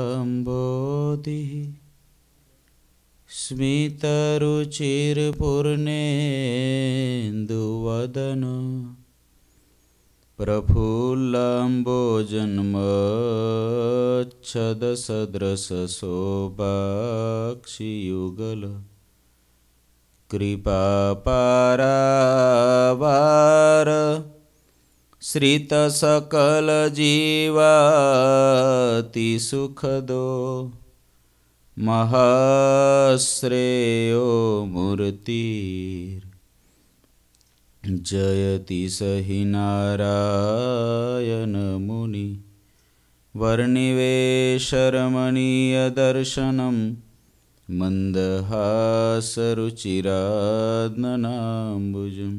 મ્બોધિ સ્મિતરુચિર્પૂર્ણેન્દુવદન પ્રફુલ્લાંબોજન્મચ્છદસદ્રસશોભાક્ષિયુગલ કૃપાપારાવાર श्रितसकलजीवातिसुखदो सुखदो महाश्रेयो मूर्तिर् जयति स हि नारायणमुनि वर्णिवेशरमणीयदर्शनं मन्दहासरुचिराद्मनाम्बुजम्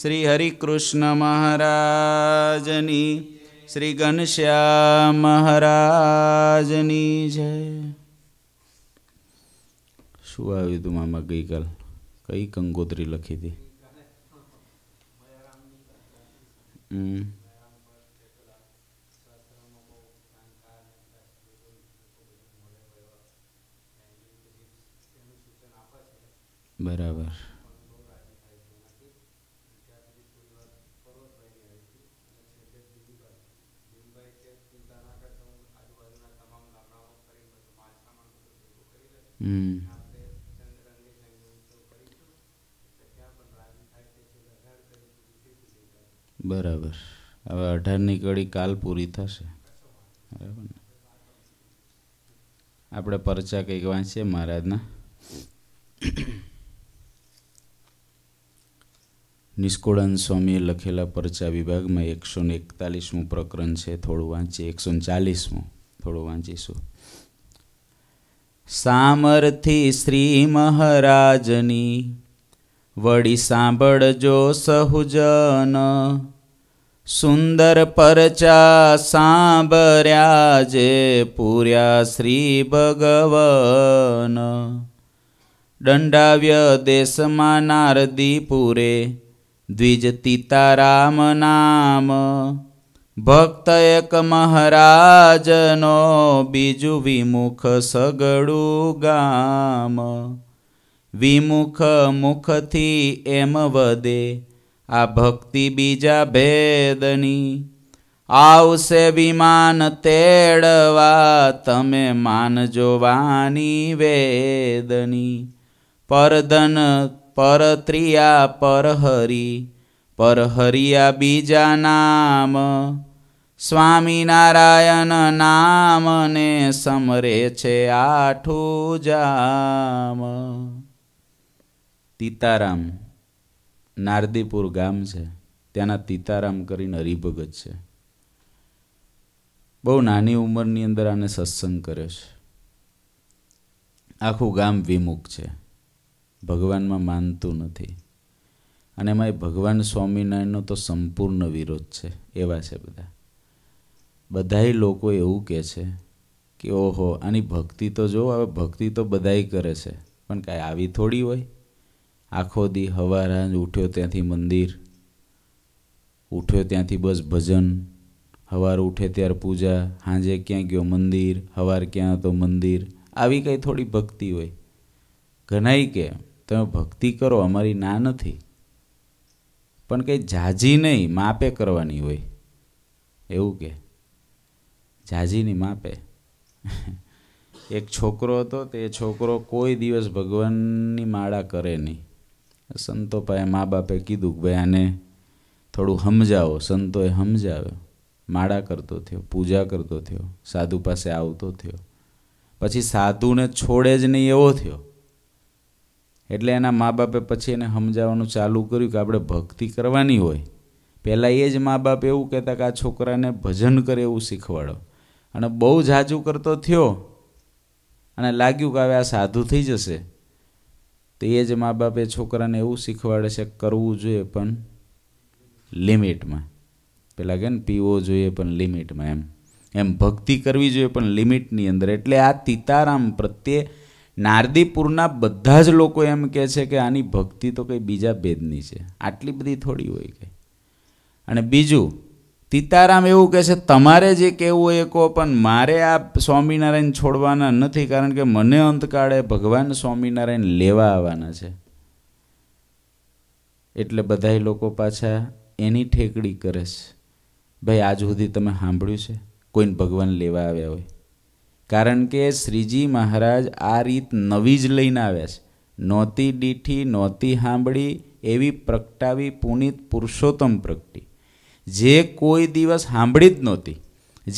શ્રી હરિકૃષ્ણ મહારાજની શ્રી ઘનશ્યામ મહારાજની જય શું આવ્યું હતું મામા ગઈકાલ કઈ કંગોત્રી લખી હતી બરાબર Hmm. બરાબર હવે અઢારની કડી કાલ પૂરી થશે બરાબર ને આપણે પરચા કંઈક વાંચીએ મહારાજના નિષ્કુળાન સ્વામીએ લખેલા પરચા વિભાગમાં એકસો ને એકતાલીસમું પ્રકરણ છે થોડું વાંચીએ એકસો ને ચાલીસમું થોડું વાંચીશું સામરથી શ્રી મહારાજની વળી સાંભળજો સહુજન સુંદર પરચા સાંભર્યા જે પૂર્યા શ્રી ભગવન દંડાવ્ય દેશમાં નારદીપુરે દ્વિજ તીતારામ નામ ભક્ત એક મહારાજનો બીજું વિમુખ સગડું ગામ વિમુખ મુખથી એમ વદે આ ભક્તિ બીજા ભેદની આવશે વિમાન તેડવા તમે માનજો વાની વેદની પરધન પરત્રિયા પરહરી પરહરિયા બીજા નામ સ્વામિનારાયણ નામને સમરે છે આઠું જામ તીતારામ નારદીપુર ગામ છે ત્યાંના તીતારામ કરીને હરિભગત છે બહુ નાની ઉંમરની અંદર આને સત્સંગ કર્યો છે આખું ગામ વિમુખ છે ભગવાનમાં માનતું નથી અને એમાં ભગવાન સ્વામિનારાયણનો તો સંપૂર્ણ વિરોધ છે એવા છે બધા બધાય લોકો એવું કહે છે કે ઓહો આની ભક્તિ તો જો હવે ભક્તિ તો બધાય કરે છે પણ કાંઈ આવી થોડી હોય આખો દી હવારાંજ ઉઠ્યો ત્યાંથી મંદિર ઉઠ્યો ત્યાંથી બસ ભજન હવાર ઉઠે ત્યારે પૂજા સાંજે ક્યાં ગયો મંદિર હવાર ક્યાં તો મંદિર આવી કંઈ થોડી ભક્તિ હોય ઘણાય કે તમે ભક્તિ કરો અમારી ના નથી પણ કંઈ ઝાઝી નહીં માપે કરવાની હોય એવું કે ઝાઝીની માપે એક છોકરો હતો તે છોકરો કોઈ દિવસ ભગવાનની માળા કરે નહીં સંતો પાસે મા બાપે કીધું કે ભાઈ આને થોડું સમજાવો સંતોએ સમજાવ્યો માળા કરતો થયો પૂજા કરતો થયો સાધુ પાસે આવતો થયો પછી સાધુને છોડે જ નહીં એવો થયો એટલે એના મા બાપે પછી એને સમજાવવાનું ચાલુ કર્યું કે આપણે ભક્તિ કરવાની હોય પહેલાં એ જ મા બાપ એવું કહેતા કે આ છોકરાને ભજન કરે એવું શીખવાડો અને બહુ ઝાઝું કરતો થયો અને લાગ્યું કે હવે આ સાધુ થઈ જશે તો એ જ મા બાપે છોકરાને એવું શીખવાડે છે કરવું જોઈએ પણ લિમિટમાં પેલા કે ને પીવો જોઈએ પણ લિમિટમાં એમ એમ ભક્તિ કરવી જોઈએ પણ લિમિટની અંદર એટલે આ તીતારામ પ્રત્યે નારદીપુરના બધા જ લોકો એમ કહે છે કે આની ભક્તિ તો કંઈ બીજા ભેદની છે આટલી બધી થોડી હોય કંઈ અને બીજું તીતારામ એવું કહે છે તમારે જે કહેવું એ કહો પણ મારે આ સ્વામિનારાયણ છોડવાના નથી કારણ કે મને અંતકાળે ભગવાન સ્વામિનારાયણ લેવા આવવાના છે એટલે બધા લોકો પાછા એની ઠેકડી કરે છે ભાઈ આજ સુધી તમે સાંભળ્યું છે કોઈને ભગવાન લેવા આવ્યા હોય કારણ કે શ્રીજી મહારાજ આ રીત નવી જ લઈને આવ્યા છે નહોતી દીઠી નોતી સાંભળી એવી પ્રગટાવી પુનિત પુરુષોત્તમ પ્રગટી જે કોઈ દિવસ સાંભળી જ નહોતી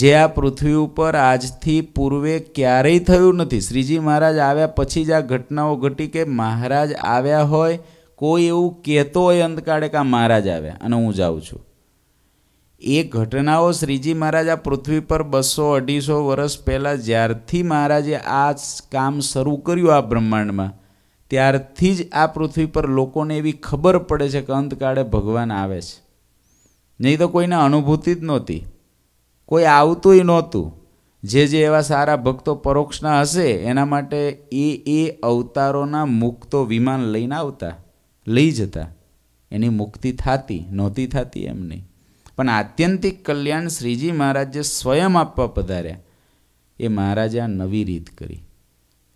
જે આ પૃથ્વી ઉપર આજથી પૂર્વે ક્યારેય થયું નથી શ્રીજી મહારાજ આવ્યા પછી જ આ ઘટનાઓ ઘટી કે મહારાજ આવ્યા હોય કોઈ એવું કહેતો હોય અંતકાળે કે આ મહારાજ આવ્યા અને હું જાઉં છું એ ઘટનાઓ શ્રીજી મહારાજ આ પૃથ્વી પર બસો અઢીસો વર્ષ પહેલાં જ્યારથી મહારાજે આ કામ શરૂ કર્યું આ બ્રહ્માંડમાં ત્યારથી જ આ પૃથ્વી પર લોકોને એવી ખબર પડે છે કે અંતકાળે ભગવાન આવે છે નહીં તો કોઈને અનુભૂતિ જ નહોતી કોઈ આવતુંય નહોતું જે જે એવા સારા ભક્તો પરોક્ષના હશે એના માટે એ એ અવતારોના મુક્તો વિમાન લઈને આવતા લઈ જતા એની મુક્તિ થતી નહોતી થતી એમ નહીં પણ આત્યંતિક કલ્યાણ શ્રીજી મહારાજે સ્વયં આપવા પધાર્યા એ મહારાજે આ નવી રીત કરી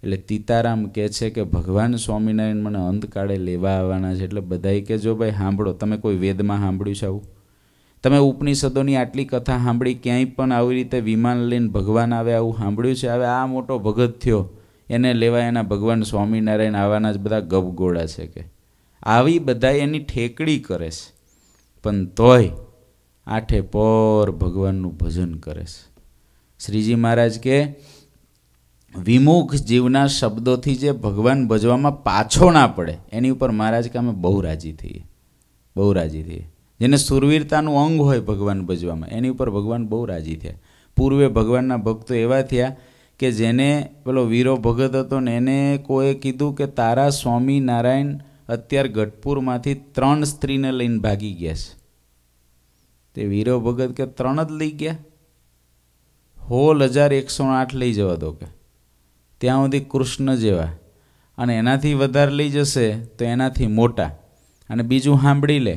એટલે તીતારામ કહે છે કે ભગવાન સ્વામિનારાયણ મને અંતકાળે લેવા આવવાના છે એટલે બધાએ કે જો ભાઈ સાંભળો તમે કોઈ વેદમાં સાંભળ્યું છે આવું તમે ઉપનિષદોની આટલી કથા સાંભળી ક્યાંય પણ આવી રીતે વિમાન લઈને ભગવાન આવે આવું સાંભળ્યું છે હવે આ મોટો ભગત થયો એને લેવા એના ભગવાન સ્વામિનારાયણ આવવાના જ બધા ગબગોળા છે કે આવી બધા એની ઠેકડી કરે છે પણ તોય આઠે પર ભગવાનનું ભજન કરે છે શ્રીજી મહારાજ કે વિમુખ જીવના શબ્દોથી જે ભગવાન ભજવામાં પાછો ના પડે એની ઉપર મહારાજ કે અમે બહુ રાજી થઈએ બહુ રાજી થઈએ જેને સુરવીરતાનું અંગ હોય ભગવાન ભજવામાં એની ઉપર ભગવાન બહુ રાજી થયા પૂર્વે ભગવાનના ભક્તો એવા થયા કે જેને પેલો વીરો ભગત હતો ને એને કોઈ કીધું કે તારા સ્વામી નારાયણ અત્યારે ગઢપુરમાંથી ત્રણ સ્ત્રીને લઈને ભાગી ગયા છે તે વીરો ભગત કે ત્રણ જ લઈ ગયા હોલ હજાર એકસો આઠ લઈ જવા દો કે ત્યાં સુધી કૃષ્ણ જેવા અને એનાથી વધારે લઈ જશે તો એનાથી મોટા અને બીજું સાંભળી લે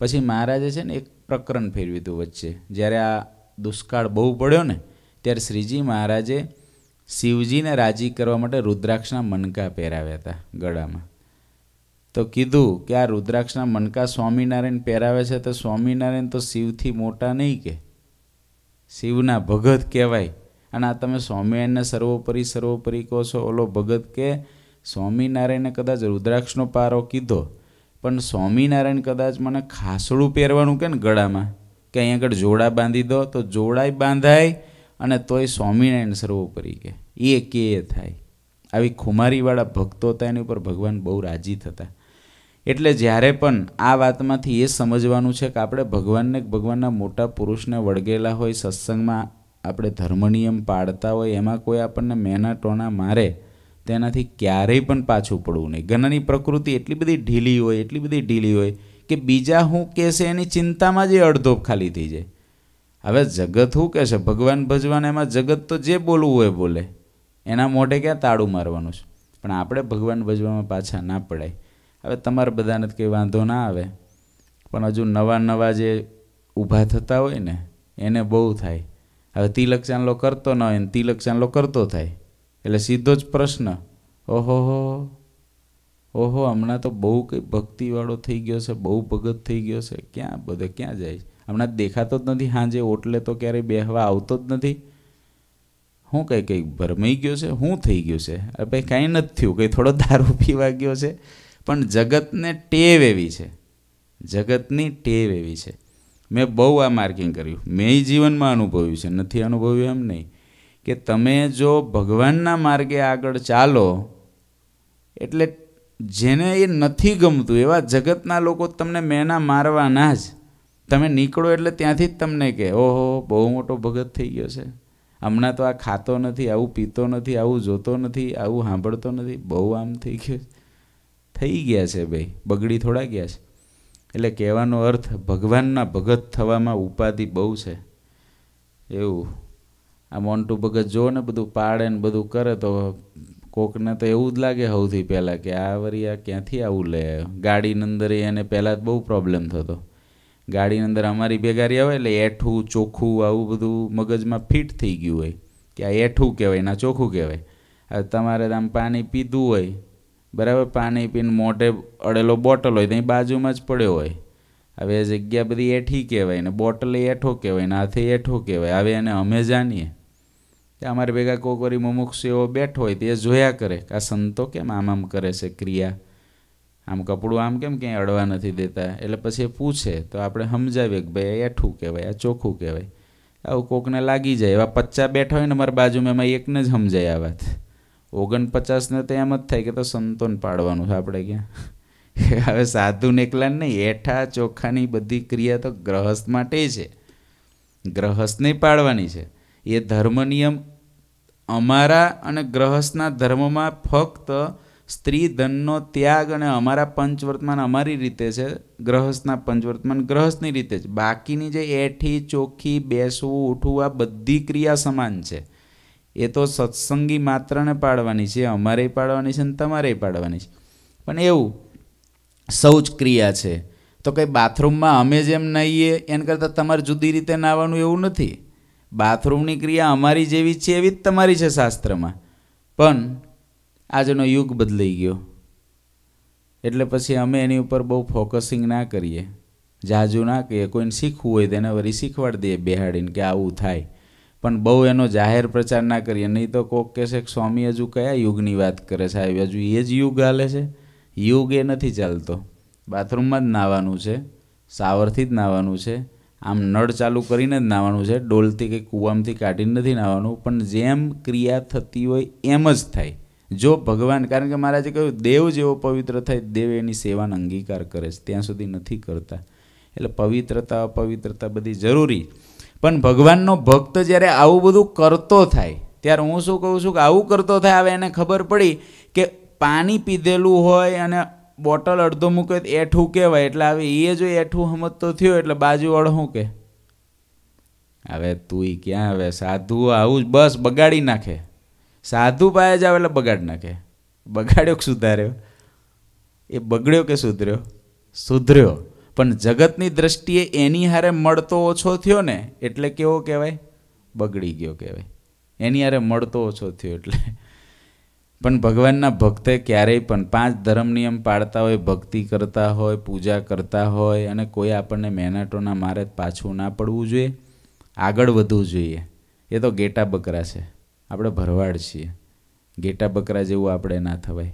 પછી મહારાજે છે ને એક પ્રકરણ ફેરવ્યું હતું વચ્ચે જ્યારે આ દુષ્કાળ બહુ પડ્યો ને ત્યારે શ્રીજી મહારાજે શિવજીને રાજી કરવા માટે રુદ્રાક્ષના મનકા પહેરાવ્યા હતા ગળામાં તો કીધું કે આ રુદ્રાક્ષના મનકા સ્વામિનારાયણ પહેરાવે છે તો સ્વામિનારાયણ તો શિવથી મોટા નહીં કે શિવના ભગત કહેવાય અને આ તમે સ્વામિનારાયણને સર્વોપરી સર્વોપરી કહો છો ઓલો ભગત કે સ્વામિનારાયણે કદાચ રુદ્રાક્ષનો પારો કીધો પણ સ્વામિનારાયણ કદાચ મને ખાસડું પહેરવાનું કે ને ગળામાં કે અહીં આગળ જોડા બાંધી દો તો જોડાય બાંધાય અને તોય સ્વામિનારાયણ સર્વોપરી કે એ કે થાય આવી ખુમારીવાળા ભક્તો હતા એની ઉપર ભગવાન બહુ રાજી થતા એટલે જ્યારે પણ આ વાતમાંથી એ સમજવાનું છે કે આપણે ભગવાનને ભગવાનના મોટા પુરુષને વળગેલા હોય સત્સંગમાં આપણે ધર્મનિયમ પાળતા હોય એમાં કોઈ આપણને મેના ટોણા મારે તેનાથી ક્યારેય પણ પાછું પડવું નહીં ગનાની પ્રકૃતિ એટલી બધી ઢીલી હોય એટલી બધી ઢીલી હોય કે બીજા હું કહેશે એની ચિંતામાં જ એ અડધો ખાલી થઈ જાય હવે જગત શું કહેશે ભગવાન ભજવાને એમાં જગત તો જે બોલવું હોય બોલે એના મોઢે ક્યાં તાળું મારવાનું છે પણ આપણે ભગવાન ભજવામાં પાછા ના પડાય હવે તમારા બધાને જ કંઈ વાંધો ના આવે પણ હજુ નવા નવા જે ઊભા થતા હોય ને એને બહુ થાય હવે તિલક ચાંદલો કરતો ન હોય ને તિલક ચાંદલો કરતો થાય એટલે સીધો જ પ્રશ્ન ઓહો હો ઓહો હમણાં તો બહુ કંઈ ભક્તિવાળો થઈ ગયો છે બહુ ભગત થઈ ગયો છે ક્યાં બધે ક્યાં જાય હમણાં દેખાતો જ નથી હાજે ઓટલે તો ક્યારેય બેહવા આવતો જ નથી હું કંઈ કંઈક ભરમાઈ ગયો છે હું થઈ ગયું છે અરે ભાઈ કાંઈ નથી થયું કંઈ થોડો દારૂ પીવા ગયો છે પણ જગતને ટેવ એવી છે જગતની ટેવ એવી છે મેં બહુ આ માર્કિંગ કર્યું મેં જીવનમાં અનુભવ્યું છે નથી અનુભવ્યું એમ નહીં કે તમે જો ભગવાનના માર્ગે આગળ ચાલો એટલે જેને એ નથી ગમતું એવા જગતના લોકો તમને મેના મારવાના જ તમે નીકળો એટલે ત્યાંથી જ તમને કહે ઓહો બહુ મોટો ભગત થઈ ગયો છે હમણાં તો આ ખાતો નથી આવું પીતો નથી આવું જોતો નથી આવું સાંભળતો નથી બહુ આમ થઈ ગયો થઈ ગયા છે ભાઈ બગડી થોડા ગયા છે એટલે કહેવાનો અર્થ ભગવાનના ભગત થવામાં ઉપાધિ બહુ છે એવું આ મોન્ટુ ભગત જો ને બધું પાડે ને બધું કરે તો કોકને તો એવું જ લાગે સૌથી પહેલાં કે આ વરી આ ક્યાંથી આવું લે ગાડીની અંદર એને પહેલાં જ બહુ પ્રોબ્લેમ થતો ગાડીની અંદર અમારી ભેગારી આવે એટલે એઠું ચોખ્ખું આવું બધું મગજમાં ફિટ થઈ ગયું હોય કે આ એઠું કહેવાય ના ચોખ્ખું કહેવાય તમારે આમ પાણી પીધું હોય બરાબર પાણી પીને મોઢે અડેલો બોટલ હોય ત્યાં બાજુમાં જ પડ્યો હોય હવે જગ્યા બધી એઠી કહેવાય ને બોટલે એઠો કહેવાય ને હાથે એઠો કહેવાય હવે એને અમે જાણીએ કે અમારે ભેગા કોક વરી મુમુક્ષુઓ બેઠો હોય તે જોયા કરે કે આ સંતો કેમ આમ આમ કરે છે ક્રિયા આમ કપડું આમ કેમ ક્યાંય અડવા નથી દેતા એટલે પછી એ પૂછે તો આપણે સમજાવીએ કે ભાઈ આ એઠું કહેવાય આ ચોખ્ખું કહેવાય આવું કોકને લાગી જાય એવા પચ્ચા બેઠા હોય ને મારી બાજુમાં એમાં એકને જ સમજાય આ વાત ઓગણપચાસને તો એમ જ થાય કે તો સંતોને પાડવાનું છે આપણે ક્યાં હવે સાધુને એકલા નહીં એઠા ચોખાની બધી ક્રિયા તો ગ્રહસ્થ માટે છે ગ્રહસ્થને પાડવાની છે એ ધર્મ નિયમ અમારા અને ગ્રહસ્થના ધર્મમાં ફક્ત સ્ત્રી ધનનો ત્યાગ અને અમારા પંચવર્તમાન અમારી રીતે છે ગ્રહસ્થના પંચવર્તમાન ગ્રહસ્થની રીતે જ બાકીની જે એઠી ચોખ્ખી બેસવું ઉઠવું આ બધી ક્રિયા સમાન છે એ તો સત્સંગી માત્રને પાડવાની છે અમારે પાડવાની છે ને તમારે પાડવાની છે પણ એવું શૌચ ક્રિયા છે તો કંઈ બાથરૂમમાં અમે જેમ નાહીએ એના કરતાં તમારે જુદી રીતે નાહવાનું એવું નથી બાથરૂમની ક્રિયા અમારી જેવી છે એવી જ તમારી છે શાસ્ત્રમાં પણ આજનો યુગ બદલાઈ ગયો એટલે પછી અમે એની ઉપર બહુ ફોકસિંગ ના કરીએ જાજુ ના કહીએ કોઈને શીખવું હોય તેને વળી શીખવાડી દઈએ બેહાડીને કે આવું થાય પણ બહુ એનો જાહેર પ્રચાર ના કરીએ નહીં તો કોક કહેશે કે સ્વામી હજુ કયા યુગની વાત કરે છે આવી હજુ એ જ યુગ હાલે છે યુગ એ નથી ચાલતો બાથરૂમમાં જ નાહવાનું છે સાવરથી જ નાહવાનું છે આમ નળ ચાલુ કરીને જ નાહવાનું છે ડોલથી કે કૂવામાંથી કાઢીને નથી નાહવાનું પણ જેમ ક્રિયા થતી હોય એમ જ થાય જો ભગવાન કારણ કે મહારાજે કહ્યું દેવ જેવો પવિત્ર થાય દેવ એની સેવાનો અંગીકાર કરે છે ત્યાં સુધી નથી કરતા એટલે પવિત્રતા અપવિત્રતા બધી જરૂરી પણ ભગવાનનો ભક્ત જ્યારે આવું બધું કરતો થાય ત્યારે હું શું કહું છું કે આવું કરતો થાય હવે એને ખબર પડી કે પાણી પીધેલું હોય અને બોટલ અડધો મૂકે એઠું કહેવાય એટલે હવે એ જો એઠું હમત તો થયો એટલે બાજુવાળો શું કે હવે તું ક્યાં હવે સાધુ આવું જ બસ બગાડી નાખે સાધુ પાસે જ આવે એટલે બગાડી નાખે બગાડ્યો કે સુધાર્યો એ બગડ્યો કે સુધર્યો સુધર્યો પણ જગતની દ્રષ્ટિએ એની હારે મળતો ઓછો થયો ને એટલે કેવો કહેવાય બગડી ગયો કહેવાય એની હારે મળતો ઓછો થયો એટલે પણ ભગવાનના ભક્તે ક્યારેય પણ પાંચ ધર્મ નિયમ પાળતા હોય ભક્તિ કરતા હોય પૂજા કરતા હોય અને કોઈ આપણને મહેનતોના મારે પાછું ના પડવું જોઈએ આગળ વધવું જોઈએ એ તો ગેટા બકરા છે આપણે ભરવાડ છીએ ગેટા બકરા જેવું આપણે ના થવાય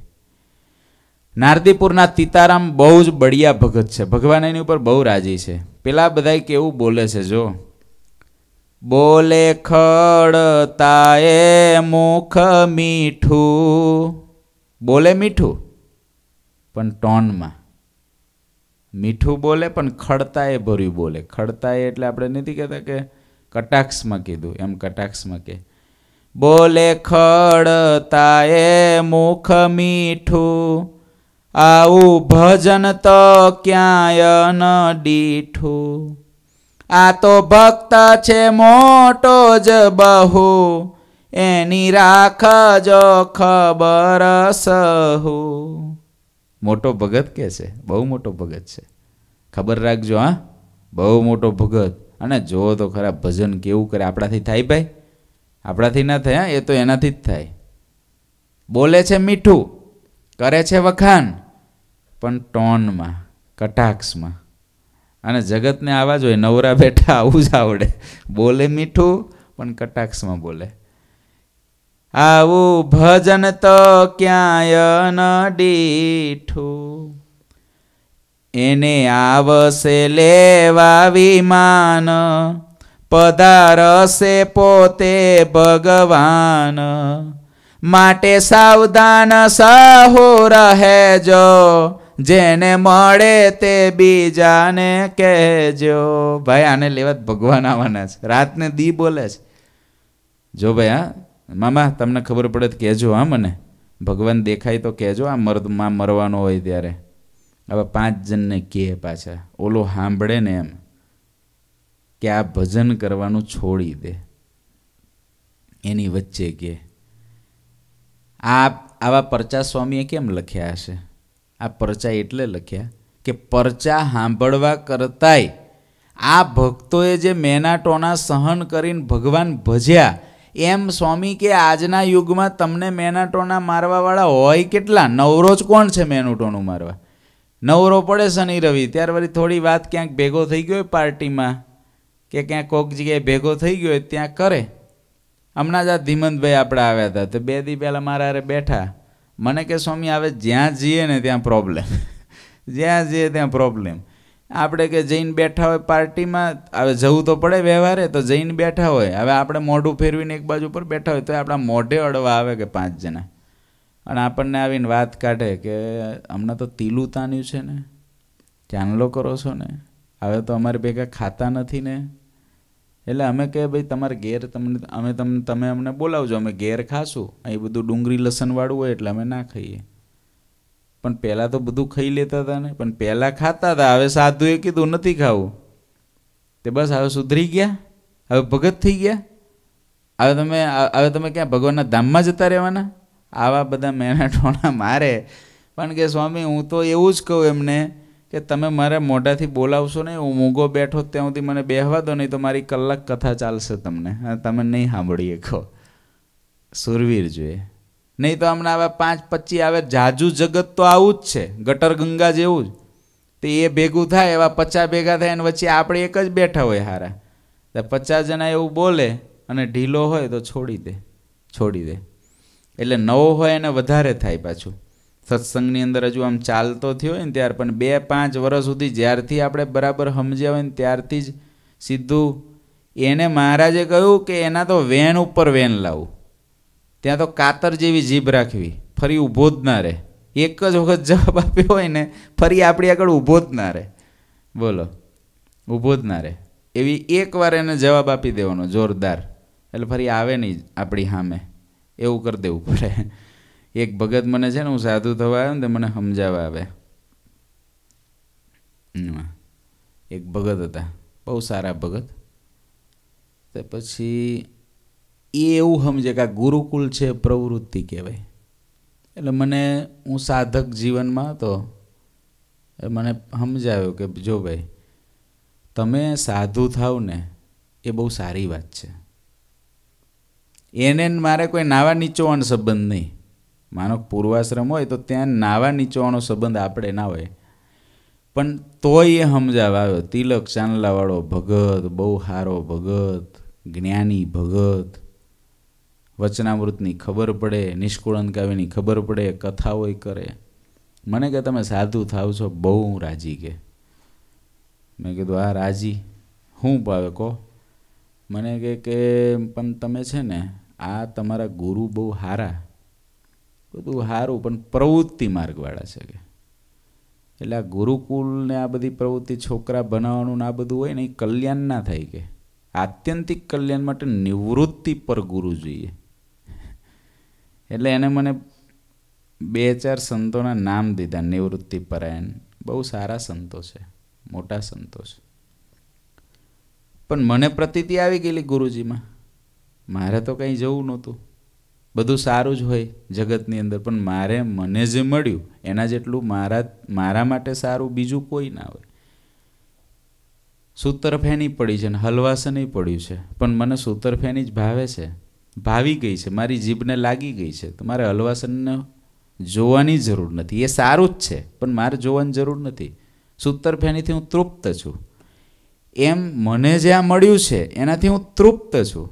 નારદીપુરના તીતારામ બહુ જ બળિયા ભગત છે ભગવાન એની ઉપર બહુ રાજી છે પેલા બધા કેવું બોલે છે જો બોલે ખડતાએ મુખ મીઠું બોલે મીઠું પણ ટોનમાં મીઠું બોલે પણ ખડતાએ ભર્યું બોલે ખડતાએ એટલે આપણે નથી કહેતા કે કટાક્ષમાં કીધું એમ કટાક્ષમાં કે બોલે ખડતાએ મુખ મીઠું આવું ભજન તો ક્યાંય ન દીઠું આ તો ભક્ત છે મોટો જ બહુ એની રાખજો ખબર સહુ મોટો ભગત કે છે બહુ મોટો ભગત છે ખબર રાખજો હા બહુ મોટો ભગત અને જો તો ખરા ભજન કેવું કરે આપણાથી થાય ભાઈ આપણાથી ના થાય એ તો એનાથી જ થાય બોલે છે મીઠું કરે છે વખાણ પણ ટોનમાં કટાક્ષમાં અને જગતને આવા જ હોય નવરા બેઠા આવું જ આવડે બોલે મીઠું પણ કટાક્ષમાં બોલે આવું ભજન તો ક્યાંય ડીઠું એને આવશે લેવા વિમાન પધારશે પોતે ભગવાન માટે સાવધાન સહો રહેજો જેને મળે તે બીજાને કહેજો ભાઈ આને લેવા ભગવાન આવવાના છે રાતને દી બોલે છે જો ભાઈ હા મામા તમને ખબર પડે તો કહેજો હા મને ભગવાન દેખાય તો કહેજો આ મર્દ માં મરવાનો હોય ત્યારે હવે પાંચ જણને કહે પાછા ઓલો સાંભળે ને એમ કે આ ભજન કરવાનું છોડી દે એની વચ્ચે કે આ આવા પરચા સ્વામીએ કેમ લખ્યા હશે આ પરચા એટલે લખ્યા કે પરચા સાંભળવા કરતાંય આ ભક્તોએ જે મેનાટોના સહન કરીને ભગવાન ભજ્યા એમ સ્વામી કે આજના યુગમાં તમને મેનાટોના મારવાવાળા હોય કેટલા નવરો જ કોણ છે મેનુટોનું મારવા નવરો પડે શનિ રવિ ત્યાર વળી થોડી વાત ક્યાંક ભેગો થઈ ગયો હોય પાર્ટીમાં કે ક્યાંક કોઈક જગ્યાએ ભેગો થઈ ગયો હોય ત્યાં કરે હમણાં જ આ ધીમંતભાઈ આપણે આવ્યા હતા તો બે દી પહેલાં મારા હારે બેઠા મને કે સ્વામી આવે જ્યાં જઈએ ને ત્યાં પ્રોબ્લેમ જ્યાં જઈએ ત્યાં પ્રોબ્લેમ આપણે કે જઈને બેઠા હોય પાર્ટીમાં હવે જવું તો પડે વ્યવહારે તો જઈને બેઠા હોય હવે આપણે મોઢું ફેરવીને એક બાજુ પર બેઠા હોય તો આપણા મોઢે અડવા આવે કે પાંચ જણા અને આપણને આવીને વાત કાઢે કે હમણાં તો તીલું તાન્યું છે ને ચાંદલો કરો છો ને હવે તો અમારે ભેગા ખાતા નથી ને એટલે અમે કહે ભાઈ તમારે ઘેર તમને અમે તમને તમે અમને બોલાવજો અમે ઘેર ખાશું અહીં બધું ડુંગળી લસણવાળું હોય એટલે અમે ના ખાઈએ પણ પહેલાં તો બધું ખાઈ લેતા હતા ને પણ પહેલાં ખાતા હતા હવે સાધુએ કીધું નથી ખાવું તે બસ હવે સુધરી ગયા હવે ભગત થઈ ગયા હવે તમે હવે તમે ક્યાં ભગવાનના ધામમાં જતા રહેવાના આવા બધા મેના ટોણા મારે પણ કે સ્વામી હું તો એવું જ કહું એમને કે તમે મારા મોઢાથી બોલાવશો નહીં હું મૂંગો બેઠો ત્યાં સુધી મને બેહવા દો નહીં તો મારી કલાક કથા ચાલશે તમને તમે નહીં સાંભળીએ કહો સુરવીર જોઈએ નહીં તો હમણાં આવા પાંચ પચી આવે જાજુ જગત તો આવું જ છે ગટર ગંગા જેવું જ તે એ ભેગું થાય એવા પચાસ ભેગા થાય અને વચ્ચે આપણે એક જ બેઠા હોય હારા તો પચાસ જણા એવું બોલે અને ઢીલો હોય તો છોડી દે છોડી દે એટલે નવો હોય એને વધારે થાય પાછું સત્સંગની અંદર હજુ આમ ચાલતો થયો હોય ને ત્યાર પણ બે પાંચ વર્ષ સુધી જ્યારથી આપણે બરાબર સમજ્યા હોય ને ત્યારથી જ સીધું એને મહારાજે કહ્યું કે એના તો વેન ઉપર વેન લાવું ત્યાં તો કાતર જેવી જીભ રાખવી ફરી ઊભો જ ના રહે એક જ વખત જવાબ આપ્યો હોય ને ફરી આપણી આગળ ઊભો જ ના રહે બોલો ઊભો જ ના રહે એવી એકવાર એને જવાબ આપી દેવાનો જોરદાર એટલે ફરી આવે નહીં આપણી સામે એવું કરી દેવું પડે એક ભગત મને છે ને હું સાધુ થવા આવ્યો ને તે મને સમજાવવા આવે એક ભગત હતા બહુ સારા ભગત તો પછી એ એવું સમજે કે આ ગુરુકુલ છે પ્રવૃત્તિ કહેવાય એટલે મને હું સાધક જીવનમાં હતો મને સમજાવ્યો કે જો ભાઈ તમે સાધુ થાવ ને એ બહુ સારી વાત છે એને મારે કોઈ નાવા નીચોવાનો સંબંધ નહીં માનો પૂર્વાશ્રમ હોય તો ત્યાં નાવા નીચવાનો સંબંધ આપણે ના હોય પણ તોય એ સમજાવ આવ્યો તિલક ચાંદલાવાળો ભગત બહુ સારો ભગત જ્ઞાની ભગત વચનામૃતની ખબર પડે નિષ્કુળંકાવીની ખબર પડે કથાઓ કરે મને કે તમે સાધુ થાવ છો બહુ હું રાજી કે મેં કીધું આ રાજી હું ભાવે કહો મને કે પણ તમે છે ને આ તમારા ગુરુ બહુ સારા બધું સારું પણ પ્રવૃત્તિ માર્ગવાળા છે કે એટલે આ ગુરુકુલ ને આ બધી પ્રવૃત્તિ છોકરા બનાવવાનું ને આ બધું હોય ને એ કલ્યાણ ના થાય કે આત્યંતિક કલ્યાણ માટે નિવૃત્તિ પર ગુરુ જોઈએ એટલે એને મને બે ચાર સંતોના નામ દીધા નિવૃત્તિ પરાયણ બહુ સારા સંતો છે મોટા સંતો છે પણ મને પ્રતીતિ આવી ગયેલી ગુરુજીમાં મારે તો કંઈ જવું નહોતું બધું સારું જ હોય જગતની અંદર પણ મારે મને જે મળ્યું એના જેટલું મારા મારા માટે સારું બીજું કોઈ ના હોય સૂતરફેની પડી છે ને હલવાસનય પડ્યું છે પણ મને સૂતરફેની જ ભાવે છે ભાવી ગઈ છે મારી જીભને લાગી ગઈ છે તો મારે હલવાસનને જોવાની જરૂર નથી એ સારું જ છે પણ મારે જોવાની જરૂર નથી સૂતરફેનીથી હું તૃપ્ત છું એમ મને જે આ મળ્યું છે એનાથી હું તૃપ્ત છું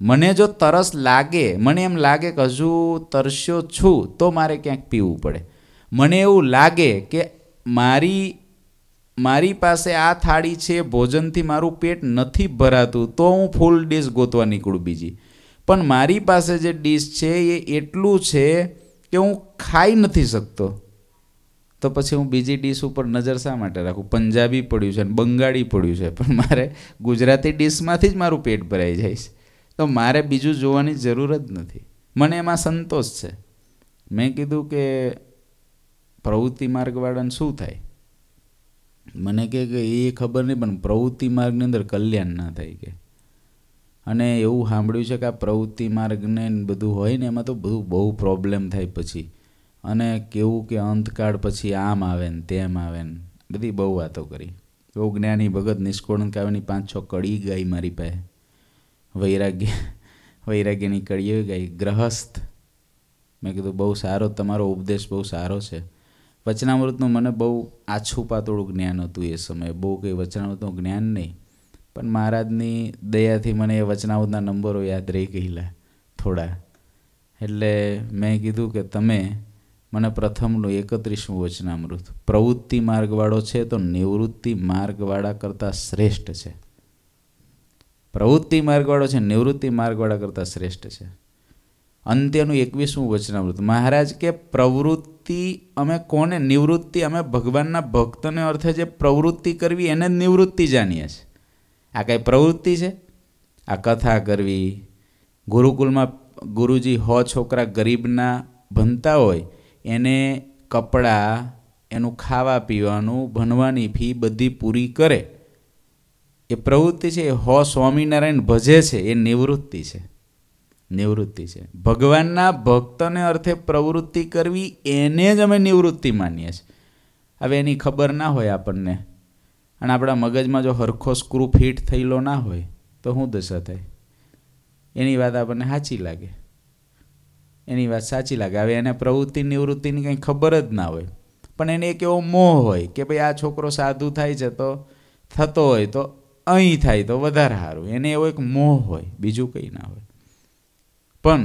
મને જો તરસ લાગે મને એમ લાગે કે હજુ તરસ્યો છું તો મારે ક્યાંક પીવું પડે મને એવું લાગે કે મારી મારી પાસે આ થાળી છે ભોજનથી મારું પેટ નથી ભરાતું તો હું ફૂલ ડીશ ગોતવા નીકળું બીજી પણ મારી પાસે જે ડીશ છે એ એટલું છે કે હું ખાઈ નથી શકતો તો પછી હું બીજી ડીશ ઉપર નજર શા માટે રાખું પંજાબી પડ્યું છે બંગાળી પડ્યું છે પણ મારે ગુજરાતી ડીશમાંથી જ મારું પેટ ભરાઈ જાય છે તો મારે બીજું જોવાની જરૂર જ નથી મને એમાં સંતોષ છે મેં કીધું કે પ્રવૃત્તિ માર્ગવાળાને શું થાય મને કે એ ખબર નહીં પણ પ્રવૃત્તિ માર્ગની અંદર કલ્યાણ ના થાય કે અને એવું સાંભળ્યું છે કે આ પ્રવૃત્તિ માર્ગને બધું હોય ને એમાં તો બધું બહુ પ્રોબ્લેમ થાય પછી અને કેવું કે અંતકાળ પછી આમ આવે ને તેમ આવે ને બધી બહુ વાતો કરી બહુ જ્ઞાની ભગત નિષ્કોળંક આવેની પાંચ છ કડી ગઈ મારી પાસે વૈરાગ્ય વૈરાગ્યની કળીઓ ગઈ ગ્રહસ્થ મેં કીધું બહુ સારો તમારો ઉપદેશ બહુ સારો છે વચનામૃતનું મને બહુ આછું પાતળું જ્ઞાન હતું એ સમયે બહુ કંઈ વચનામૃતનું જ્ઞાન નહીં પણ મહારાજની દયાથી મને એ વચનામૃતના નંબરો યાદ રહી ગયેલા થોડા એટલે મેં કીધું કે તમે મને પ્રથમનું એકત્રીસમું વચનામૃત પ્રવૃત્તિ માર્ગવાળો છે તો નિવૃત્તિ માર્ગવાળા કરતાં શ્રેષ્ઠ છે પ્રવૃત્તિ માર્ગવાળો છે નિવૃત્તિ માર્ગવાળા કરતાં શ્રેષ્ઠ છે અંત્યનું એકવીસમું વચનામૃત મહારાજ કે પ્રવૃત્તિ અમે કોને નિવૃત્તિ અમે ભગવાનના ભક્તને અર્થે જે પ્રવૃત્તિ કરવી એને નિવૃત્તિ જાણીએ છીએ આ કાંઈ પ્રવૃત્તિ છે આ કથા કરવી ગુરુકુલમાં ગુરુજી હો છોકરા ગરીબના ભણતા હોય એને કપડાં એનું ખાવા પીવાનું ભણવાની ફી બધી પૂરી કરે કે પ્રવૃત્તિ છે એ હો સ્વામિનારાયણ ભજે છે એ નિવૃત્તિ છે નિવૃત્તિ છે ભગવાનના ભક્તને અર્થે પ્રવૃત્તિ કરવી એને જ અમે નિવૃત્તિ માનીએ છીએ હવે એની ખબર ના હોય આપણને અને આપણા મગજમાં જો હરખો સ્ક્રૂ ફિટ થયેલો ના હોય તો શું દશા થાય એની વાત આપણને સાચી લાગે એની વાત સાચી લાગે હવે એને પ્રવૃત્તિ નિવૃત્તિની કંઈ ખબર જ ના હોય પણ એને એક એવો મોહ હોય કે ભાઈ આ છોકરો સાધુ થાય છે તો થતો હોય તો અહીં થાય તો વધારે સારું એને એવો એક મોહ હોય બીજું કંઈ ના હોય પણ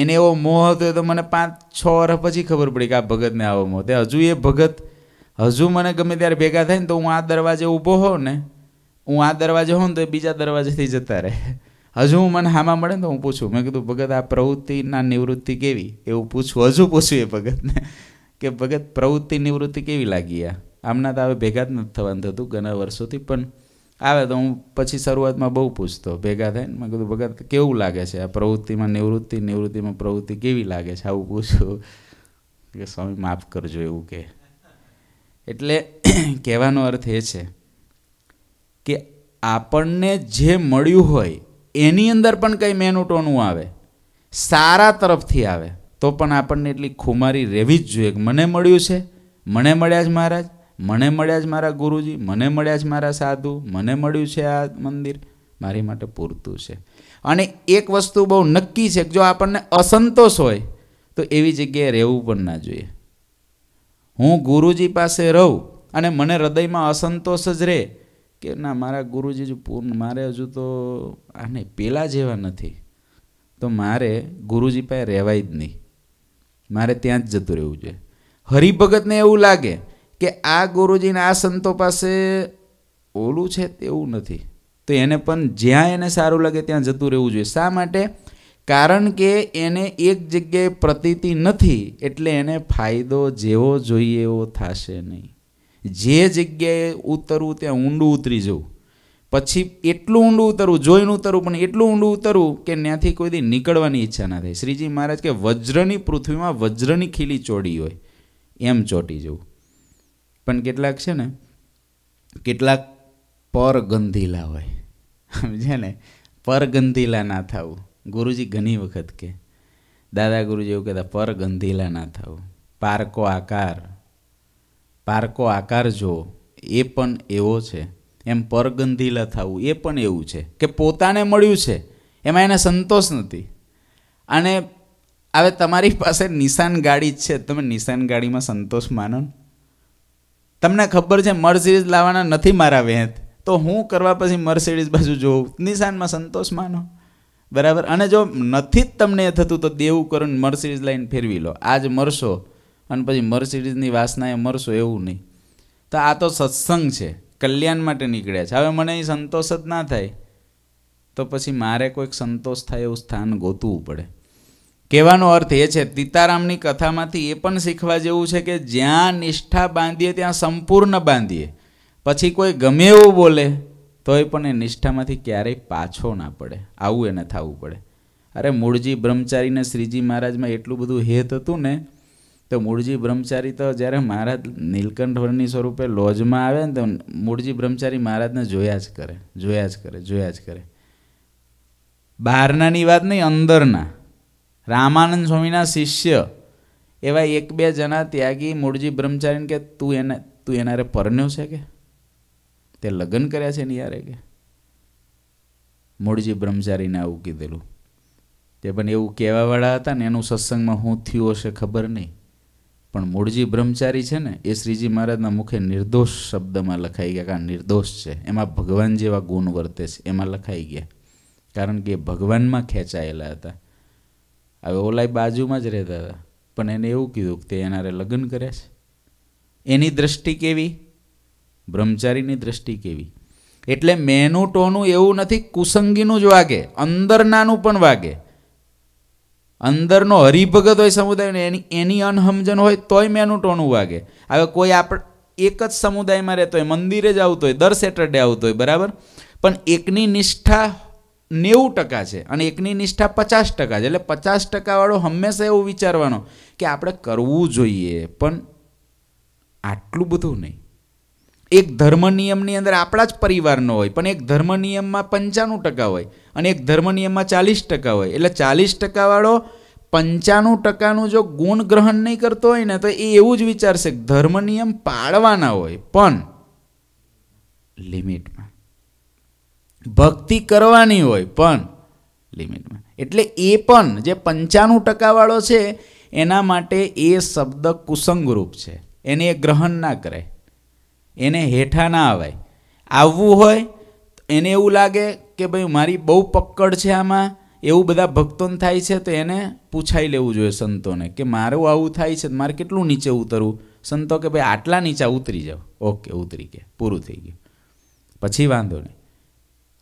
એને એવો મોહ હતો એ તો મને પાંચ છ વર્ષ પછી ખબર પડી કે આ ભગતને આવો મોહ તે હજુ એ ભગત હજુ મને ગમે ત્યારે ભેગા થાય ને તો હું આ દરવાજે ઊભો હોઉં ને હું આ દરવાજે હોઉં ને તો એ બીજા દરવાજેથી જતા રહે હજુ હું મને હામાં મળે ને તો હું પૂછું મેં કીધું ભગત આ પ્રવૃત્તિના નિવૃત્તિ કેવી એવું પૂછું હજુ પૂછું એ ભગતને કે ભગત પ્રવૃત્તિ નિવૃત્તિ કેવી લાગી આ આમના તો હવે ભેગા જ નથી થવાનું થતું ઘણા વર્ષોથી પણ આવે તો હું પછી શરૂઆતમાં બહુ પૂછતો ભેગા થઈને મેં કીધું ભગત કેવું લાગે છે આ પ્રવૃત્તિમાં નિવૃત્તિ નિવૃત્તિમાં પ્રવૃત્તિ કેવી લાગે છે આવું પૂછું કે સ્વામી માફ કરજો એવું કે એટલે કહેવાનો અર્થ એ છે કે આપણને જે મળ્યું હોય એની અંદર પણ કંઈ મેનુટોનું આવે સારા તરફથી આવે તો પણ આપણને એટલી ખુમારી રહેવી જ જોઈએ કે મને મળ્યું છે મને મળ્યા જ મહારાજ મને મળ્યા જ મારા ગુરુજી મને મળ્યા જ મારા સાધુ મને મળ્યું છે આ મંદિર મારી માટે પૂરતું છે અને એક વસ્તુ બહુ નક્કી છે કે જો આપણને અસંતોષ હોય તો એવી જગ્યાએ રહેવું પણ ના જોઈએ હું ગુરુજી પાસે રહું અને મને હૃદયમાં અસંતોષ જ રહે કે ના મારા ગુરુજી જ પૂર્ણ મારે હજુ તો આ નહીં પેલા જેવા નથી તો મારે ગુરુજી પાસે રહેવાય જ નહીં મારે ત્યાં જ જતું રહેવું જોઈએ હરિભગતને એવું લાગે કે આ ગુરુજીને આ સંતો પાસે ઓલું છે તેવું નથી તો એને પણ જ્યાં એને સારું લાગે ત્યાં જતું રહેવું જોઈએ શા માટે કારણ કે એને એક જગ્યાએ પ્રતીતિ નથી એટલે એને ફાયદો જેવો જોઈએ એવો થશે નહીં જે જગ્યાએ ઉતરવું ત્યાં ઊંડું ઉતરી જવું પછી એટલું ઊંડું ઉતરવું જોઈને ઉતરવું પણ એટલું ઊંડું ઉતરવું કે ત્યાંથી કોઈ દી નીકળવાની ઈચ્છા ના થાય શ્રીજી મહારાજ કે વજ્રની પૃથ્વીમાં વજ્રની ખીલી ચોડી હોય એમ ચોટી જવું પણ કેટલાક છે ને કેટલાક પર ગંધીલા હોય સમજે ને પર ગંધીલા ના થવું ગુરુજી ઘણી વખત કે દાદા ગુરુજી એવું કહેતા પર ગંધીલા ના થવું પારકો આકાર પારકો આકાર જો એ પણ એવો છે એમ પર ગંધીલા થવું એ પણ એવું છે કે પોતાને મળ્યું છે એમાં એને સંતોષ નથી અને હવે તમારી પાસે નિશાન ગાડી જ છે તમે નિશાન ગાડીમાં સંતોષ માનો ને તમને ખબર છે મર્સિડીઝ લાવવાના નથી મારા વેંત તો હું કરવા પછી મર્સિડીઝ બાજુ જોઉં નિશાનમાં સંતોષ માનો બરાબર અને જો નથી જ તમને એ થતું તો દેવું કરો ને મર્સિડીઝ લાઈન ફેરવી લો આજ મરશો અને પછી મર્સિડીઝની વાસનાએ મરશો એવું નહીં તો આ તો સત્સંગ છે કલ્યાણ માટે નીકળ્યા છે હવે મને સંતોષ જ ના થાય તો પછી મારે કોઈક સંતોષ થાય એવું સ્થાન ગોતવું પડે કહેવાનો અર્થ એ છે તીતારામની કથામાંથી એ પણ શીખવા જેવું છે કે જ્યાં નિષ્ઠા બાંધીએ ત્યાં સંપૂર્ણ બાંધીએ પછી કોઈ ગમે એવું બોલે તોય પણ એ નિષ્ઠામાંથી ક્યારેય પાછો ના પડે આવું એને થવું પડે અરે મૂળજી બ્રહ્મચારીને શ્રીજી મહારાજમાં એટલું બધું હેત હતું ને તો મૂળજી બ્રહ્મચારી તો જ્યારે મહારાજ નીલકંઠવરની સ્વરૂપે લોજમાં આવે ને તો મૂળજી બ્રહ્મચારી મહારાજને જોયા જ કરે જોયા જ કરે જોયા જ કરે બહારનાની વાત નહીં અંદરના રામાનંદ સ્વામીના શિષ્ય એવા એક બે જણા ત્યાગી મૂળજી બ્રહ્મચારીને કે તું એને તું એનારે પરણ્યો છે કે તે લગ્ન કર્યા છે ને યારે કે મૂળજી બ્રહ્મચારીને આવું કીધેલું તે પણ એવું કહેવાવાળા હતા ને એનું સત્સંગમાં હું થયું હશે ખબર નહીં પણ મૂળજી બ્રહ્મચારી છે ને એ શ્રીજી મહારાજના મુખે નિર્દોષ શબ્દમાં લખાઈ ગયા કારણ નિર્દોષ છે એમાં ભગવાન જેવા ગુણ વર્તે છે એમાં લખાઈ ગયા કારણ કે ભગવાનમાં ખેંચાયેલા હતા હવે ઓલાય બાજુમાં જ રહેતા હતા પણ એને એવું કીધું કે તે એનારે લગ્ન કર્યા છે એની દ્રષ્ટિ કેવી બ્રહ્મચારીની દ્રષ્ટિ કેવી એટલે મેનું ટોનું એવું નથી કુસંગીનું જ વાગે અંદરનાનું પણ વાગે અંદરનો હરિભગત હોય સમુદાયને એની એની અનહમજન હોય તોય મેનું ટોનું વાગે હવે કોઈ આપણે એક જ સમુદાયમાં રહેતો હોય મંદિરે જ આવતો હોય દર સેટરડે આવતો હોય બરાબર પણ એકની નિષ્ઠા નેવું ટકા છે અને એકની નિષ્ઠા પચાસ ટકા છે એટલે પચાસ ટકાવાળો હંમેશા એવું વિચારવાનો કે આપણે કરવું જોઈએ પણ આટલું બધું નહીં એક ધર્મ નિયમની અંદર આપણા જ પરિવારનો હોય પણ એક ધર્મ નિયમમાં પંચાણું ટકા હોય અને એક ધર્મ નિયમમાં ચાલીસ ટકા હોય એટલે ચાલીસ ટકાવાળો પંચાણું ટકાનું જો ગુણ ગ્રહણ નહીં કરતો હોય ને તો એ એવું જ વિચારશે ધર્મ નિયમ પાળવાના હોય પણ લિમિટમાં ભક્તિ કરવાની હોય પણ લિમિટમાં એટલે એ પણ જે પંચાણું ટકાવાળો છે એના માટે એ શબ્દ કુસંગરૂપ છે એને એ ગ્રહણ ના કરાય એને હેઠા ના આવે આવવું હોય એને એવું લાગે કે ભાઈ મારી બહુ પકડ છે આમાં એવું બધા ભક્તોને થાય છે તો એને પૂછાઈ લેવું જોઈએ સંતોને કે મારું આવું થાય છે મારે કેટલું નીચે ઉતરવું સંતો કે ભાઈ આટલા નીચા ઉતરી જાઓ ઓકે ઉતરી ગયા પૂરું થઈ ગયું પછી વાંધો નહીં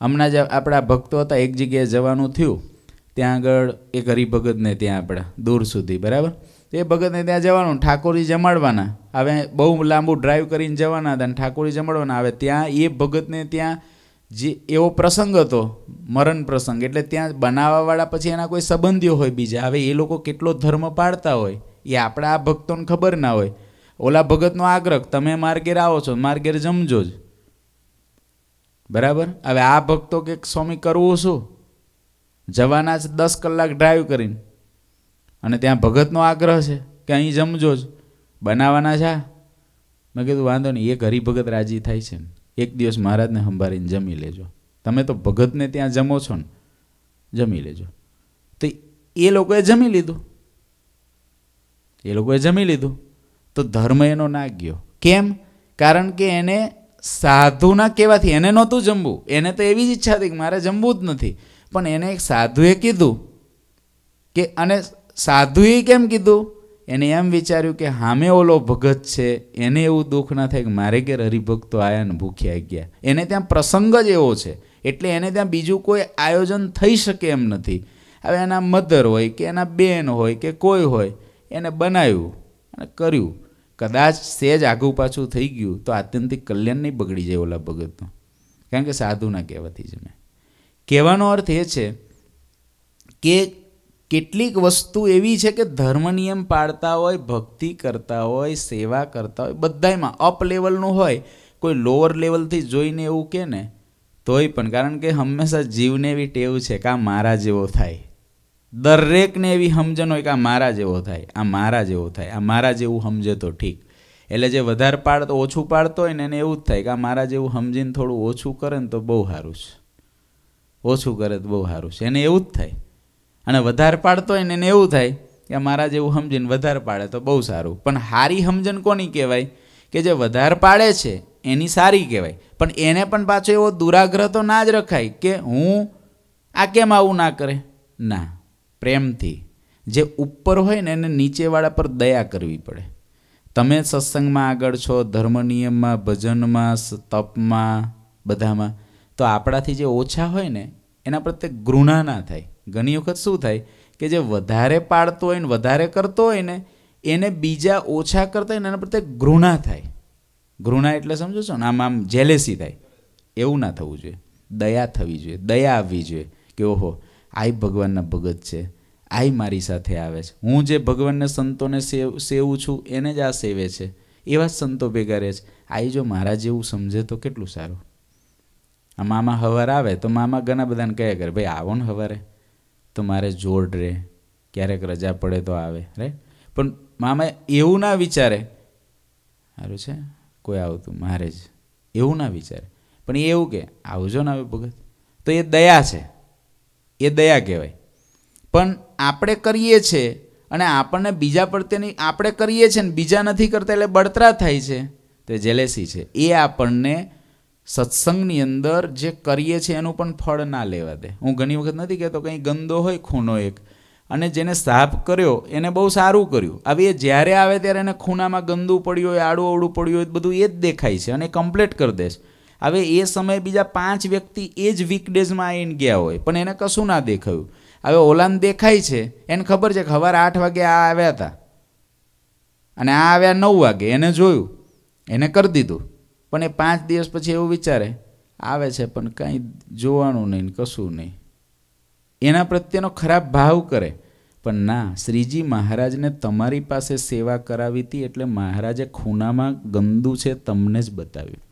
હમણાં જ આપણા ભક્તો હતા એક જગ્યાએ જવાનું થયું ત્યાં આગળ એક હરિભગતને ત્યાં આપણા દૂર સુધી બરાબર એ ભગતને ત્યાં જવાનું ઠાકોરી જમાડવાના હવે બહુ લાંબુ ડ્રાઈવ કરીને જવાના હતા અને ઠાકોરજી જમાડવાના આવે ત્યાં એ ભગતને ત્યાં જે એવો પ્રસંગ હતો મરણ પ્રસંગ એટલે ત્યાં બનાવવાવાળા પછી એના કોઈ સંબંધીઓ હોય બીજા હવે એ લોકો કેટલો ધર્મ પાળતા હોય એ આપણા આ ભક્તોને ખબર ના હોય ઓલા ભગતનો આગ્રહ તમે માર્ગેર આવો છો માર્ગેર જમજો જ બરાબર હવે આ ભક્તો કે સ્વામી કરવું શું જવાના છે દસ કલાક ડ્રાઈવ કરીને અને ત્યાં ભગતનો આગ્રહ છે કે અહીં જમજો જ બનાવવાના છે મેં કીધું વાંધો નહીં એક હરિભગત રાજી થાય છે એક દિવસ મહારાજને સંભાળીને જમી લેજો તમે તો ભગતને ત્યાં જમો છો ને જમી લેજો તો એ લોકોએ જમી લીધું એ લોકોએ જમી લીધું તો ધર્મ એનો ના ગયો કેમ કારણ કે એને સાધુના કહેવાથી એને નહોતું જમવું એને તો એવી જ ઈચ્છા હતી કે મારે જમવું જ નથી પણ એને એક સાધુએ કીધું કે અને સાધુએ કેમ કીધું એને એમ વિચાર્યું કે હામે ઓલો ભગત છે એને એવું દુઃખ ના થાય કે મારે ઘેર હરિભક્તો આવ્યા ને ભૂખ્યા ગયા એને ત્યાં પ્રસંગ જ એવો છે એટલે એને ત્યાં બીજું કોઈ આયોજન થઈ શકે એમ નથી હવે એના મધર હોય કે એના બેન હોય કે કોઈ હોય એને બનાવ્યું અને કર્યું કદાચ સેજ આઘું પાછું થઈ ગયું તો આત્યંતિક કલ્યાણ નહીં બગડી જાય ઓલા ભગતનું કારણ કે સાધુના કહેવાથી જ મેં કહેવાનો અર્થ એ છે કે કેટલીક વસ્તુ એવી છે કે ધર્મ નિયમ પાળતા હોય ભક્તિ કરતા હોય સેવા કરતા હોય બધાયમાં અપ લેવલનું હોય કોઈ લોઅર લેવલથી જોઈને એવું કે ને તોય પણ કારણ કે હંમેશા જીવને એવી ટેવ છે કે આ મારા જેવો થાય દરેકને એવી સમજણ હોય કે આ મારા જેવો થાય આ મારા જેવો થાય આ મારા જેવું સમજે તો ઠીક એટલે જે વધારે પાડતો ઓછું પાડતો હોય ને એને એવું જ થાય કે આ મારા જેવું સમજીને થોડું ઓછું કરે ને તો બહુ સારું છે ઓછું કરે તો બહુ સારું છે એને એવું જ થાય અને વધારે પાડતો હોય ને એને એવું થાય કે મારા જેવું સમજીને વધારે પાડે તો બહુ સારું પણ સારી સમજણ કોની કહેવાય કે જે વધારે પાડે છે એની સારી કહેવાય પણ એને પણ પાછો એવો દુરાગ્રહ તો ના જ રખાય કે હું આ કેમ આવું ના કરે ના પ્રેમથી જે ઉપર હોય ને એને નીચેવાળા પર દયા કરવી પડે તમે સત્સંગમાં આગળ છો ધર્મ નિયમમાં ભજનમાં તપમાં બધામાં તો આપણાથી જે ઓછા હોય ને એના પ્રત્યે ઘૃણા ના થાય ઘણી વખત શું થાય કે જે વધારે પાડતો હોય ને વધારે કરતો હોય ને એને બીજા ઓછા કરતા હોય ને એના પ્રત્યે ઘૃણા થાય ઘૃણા એટલે સમજો છો ને આમ આમ જેલેસી થાય એવું ના થવું જોઈએ દયા થવી જોઈએ દયા આવવી જોઈએ કે ઓહો આઈ ભગવાનના ભગત છે આઈ મારી સાથે આવે છે હું જે ભગવાનને સંતોને સેવ સેવું છું એને જ આ સેવે છે એવા સંતો ભેગા રહે છે આઈ જો મારા જેવું સમજે તો કેટલું સારું આ મામા હવાર આવે તો મામા ઘણા બધાને કહે કરે ભાઈ આવો ને હવારે તો મારે જોડ રહે ક્યારેક રજા પડે તો આવે રાઈટ પણ મામા એવું ના વિચારે સારું છે કોઈ આવતું મારે જ એવું ના વિચારે પણ એ એવું કે આવજો ને હવે ભગત તો એ દયા છે એ દયા કહેવાય પણ આપણે કરીએ છીએ અને આપણને બીજા પ્રત્યેની આપણે કરીએ છીએ ને બીજા નથી કરતા એટલે બળતરા થાય છે તો જેલેસી છે એ આપણને સત્સંગની અંદર જે કરીએ છીએ એનું પણ ફળ ના લેવા દે હું ઘણી વખત નથી કહેતો કંઈ ગંદો હોય ખૂનો એક અને જેને સાફ કર્યો એને બહુ સારું કર્યું આવી એ જ્યારે આવે ત્યારે એને ખૂનામાં ગંદુ પડ્યું હોય આડું અવડું પડ્યું હોય બધું એ જ દેખાય છે અને કમ્પ્લેટ કરી દેશ હવે એ સમયે બીજા પાંચ વ્યક્તિ એ જ વીકડેઝમાં આવીને ગયા હોય પણ એને કશું ના દેખાયું હવે ઓલાન દેખાય છે એને ખબર છે કે સવારે આઠ વાગે આ આવ્યા હતા અને આ આવ્યા નવ વાગે એને જોયું એને કરી દીધું પણ એ પાંચ દિવસ પછી એવું વિચારે આવે છે પણ કાંઈ જોવાનું નહીં કશું નહીં એના પ્રત્યેનો ખરાબ ભાવ કરે પણ ના શ્રીજી મહારાજને તમારી પાસે સેવા કરાવી હતી એટલે મહારાજે ખૂનામાં ગંદુ છે તમને જ બતાવ્યું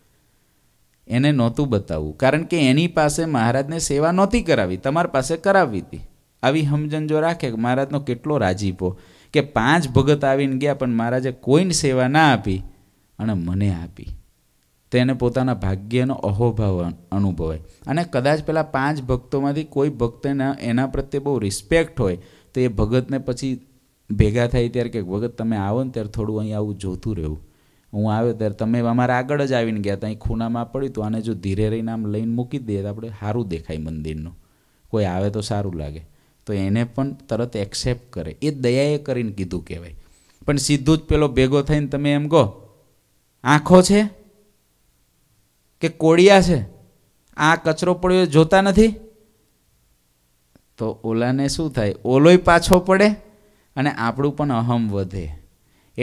એને નહોતું બતાવવું કારણ કે એની પાસે મહારાજને સેવા નહોતી કરાવી તમારી પાસે કરાવવી હતી આવી સમજણ જો રાખે મહારાજનો કેટલો રાજીપો કે પાંચ ભગત આવીને ગયા પણ મહારાજે કોઈને સેવા ના આપી અને મને આપી તેને પોતાના ભાગ્યનો અહોભાવ અનુભવાય અને કદાચ પેલા પાંચ ભક્તોમાંથી કોઈ ભક્તને એના પ્રત્યે બહુ રિસ્પેક્ટ હોય તો એ ભગતને પછી ભેગા થાય ત્યારે કે ભગત તમે આવો ને ત્યારે થોડું અહીં આવું જોતું રહેવું હું આવ્યો ત્યારે તમે અમારા આગળ જ આવીને ગયા હતા અહીં ખૂનામાં પડ્યું તો આને જો ધીરે રહીને આમ લઈને મૂકી દઈએ તો આપણે સારું દેખાય મંદિરનું કોઈ આવે તો સારું લાગે તો એને પણ તરત એક્સેપ્ટ કરે એ દયાએ કરીને કીધું કહેવાય પણ સીધું જ પેલો ભેગો થઈને તમે એમ કહો આંખો છે કે કોળિયા છે આ કચરો પડ્યો જોતા નથી તો ઓલાને શું થાય ઓલોય પાછો પડે અને આપણું પણ અહમ વધે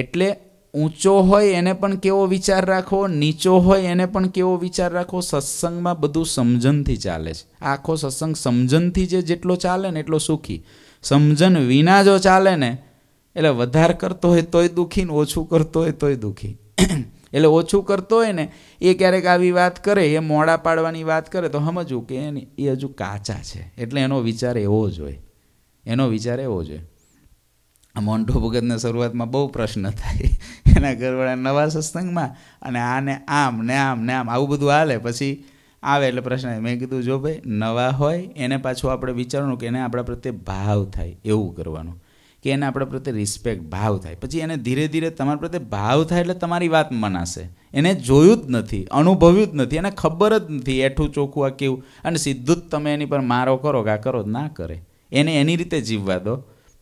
એટલે ઊંચો હોય એને પણ કેવો વિચાર રાખવો નીચો હોય એને પણ કેવો વિચાર રાખવો સત્સંગમાં બધું સમજણથી ચાલે છે આખો સત્સંગ સમજણથી જે જેટલો ચાલે ને એટલો સુખી સમજણ વિના જો ચાલે ને એટલે વધાર કરતો હોય તોય દુઃખી ને ઓછું કરતો હોય તોય દુઃખી એટલે ઓછું કરતો હોય ને એ ક્યારેક આવી વાત કરે એ મોડા પાડવાની વાત કરે તો સમજવું કે એ હજુ કાચા છે એટલે એનો વિચાર એવો જ હોય એનો વિચાર એવો જ હોય મોન્ટો ભગતને શરૂઆતમાં બહુ પ્રશ્ન થાય એના ઘરવાળા નવા સત્સંગમાં અને આને આમ ને આમ ને આમ આવું બધું હાલે પછી આવે એટલે પ્રશ્ન મેં કીધું જો ભાઈ નવા હોય એને પાછું આપણે વિચારવાનું કે એને આપણા પ્રત્યે ભાવ થાય એવું કરવાનું કે એને આપણા પ્રત્યે રિસ્પેક્ટ ભાવ થાય પછી એને ધીરે ધીરે તમારા પ્રત્યે ભાવ થાય એટલે તમારી વાત મનાશે એને જોયું જ નથી અનુભવ્યું જ નથી એને ખબર જ નથી એઠું ચોખ્ખું આ કેવું અને સીધું જ તમે એની પર મારો કરો કે આ કરો ના કરે એને એની રીતે જીવવા દો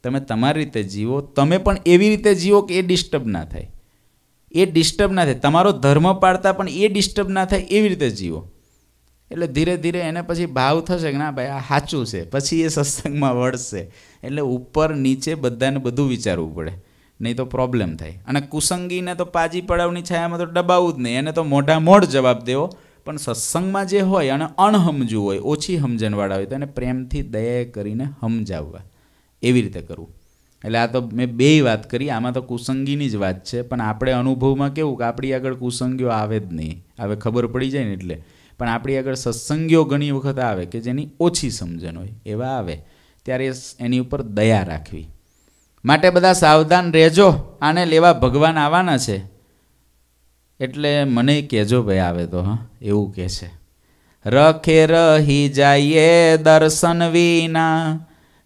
તમે તમારી રીતે જીવો તમે પણ એવી રીતે જીવો કે એ ડિસ્ટર્બ ના થાય એ ડિસ્ટર્બ ના થાય તમારો ધર્મ પાળતા પણ એ ડિસ્ટર્બ ના થાય એવી રીતે જીવો એટલે ધીરે ધીરે એને પછી ભાવ થશે કે ના ભાઈ આ સાચું છે પછી એ સત્સંગમાં વળશે એટલે ઉપર નીચે બધાને બધું વિચારવું પડે નહીં તો પ્રોબ્લેમ થાય અને કુસંગીને તો પાજી પડાવની છાયામાં તો ડબાવું જ નહીં એને તો મોઢા મોઢ જવાબ દેવો પણ સત્સંગમાં જે હોય અને અણહમજું હોય ઓછી સમજણવાળા હોય તો એને પ્રેમથી દયા કરીને સમજાવવા એવી રીતે કરવું એટલે આ તો મેં બે વાત કરી આમાં તો કુસંગીની જ વાત છે પણ આપણે અનુભવમાં કેવું કે આપણી આગળ કુસંગીઓ આવે જ નહીં હવે ખબર પડી જાય ને એટલે પણ આપણી આગળ સત્સંગીઓ ઘણી વખત આવે કે જેની ઓછી સમજણ હોય એવા આવે ત્યારે એની ઉપર દયા રાખવી માટે બધા સાવધાન રહેજો આને લેવા ભગવાન આવવાના છે એટલે મને કહેજો ભાઈ આવે તો હા એવું કહે છે રખે રહી જાઈએ દર્શન વિના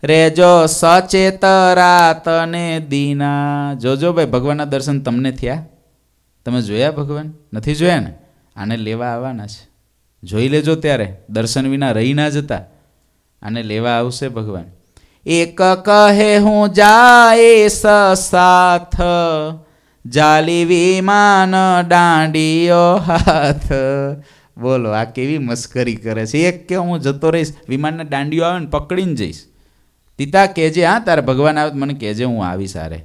રેજો સચેતરા તને દીના જોજો ભાઈ ભગવાનના દર્શન તમને થયા તમે જોયા ભગવાન નથી જોયા ને આને લેવા આવવાના છે જોઈ લેજો ત્યારે દર્શન વિના રહી ના જતા આને લેવા આવશે ભગવાન એક કહે હું જાય સાથ જાલી વિમાન દાંડીઓ હાથ બોલો આ કેવી મસ્કરી કરે છે એક કે હું જતો રહીશ વિમાનના દાંડીઓ આવે ને પકડીને જઈશ તીતા કહેજે હા તારે ભગવાન આવે મને કહેજે હું આવી સારે